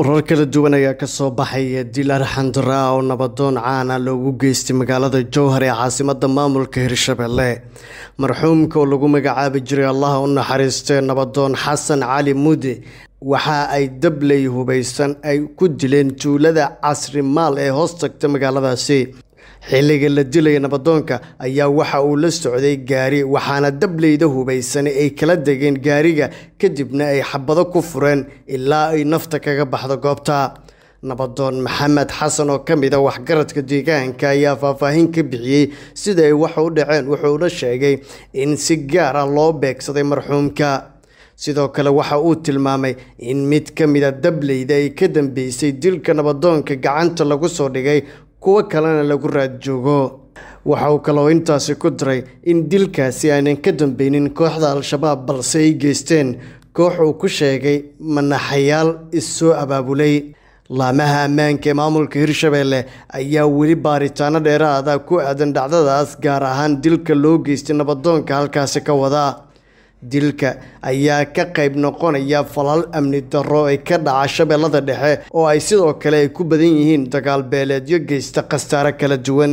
urar kala duwan ayaa kasoo baxaya dil arxandara oo nabadoon caana loogu geystay magaalada jowhar ee caasimadda maamulka hirshabelle marxuumka oo lagu magacaabi jiray allah u naxariistee nabadoon xasan cali mude waxa ay dabley hubaysan ay ku dileen tuulada casrimaal ee hoos tagta magaaladaasi xilliga la dilaya nabadoonka ayaa waxa uu la socday gaari waxaana dableyda hubaysanay ay kala degeen gaariga kadibna ay xabado ku fureen ilaa ay nafta kaga baxdo goobta nabadoon maxamed xasan oo ka mid a ah waxgaradka deegaanka ayaa faahfaahin ka bixiyey sida ay wax u dhaceen wuxuuna sheegay in si gaar ah loo beegsaday marxuumka sidoo kale waxa uu tilmaamay in mid ka mid a ah dableyda ay ka dambeysay dilka nabadoonka gacanta lagu soo dhigay kuwo kalena lagu raad joogo waxa uu kaloo intaasi ku diray in dilkaasi aanan ka dambeynin kooxda al-shabaab balse ay geysteen koox uu ku sheegay manaxayaal is soo abaabulay laamaha ammaanka ee maamulka hirshabeelle ayaa weli baaritaano dheeraada ku aadan dhacdadaas gaar ahaan dilka loo geystay nabadoonka halkaasi ka wada dilka ayaa ka qayb noqonaya falal amni darro ee ka dhaca shabeellada dhexe oo ay sidoo kale ay ku badan yihiin dagaal beeleedyo geysta khasaare kala duwan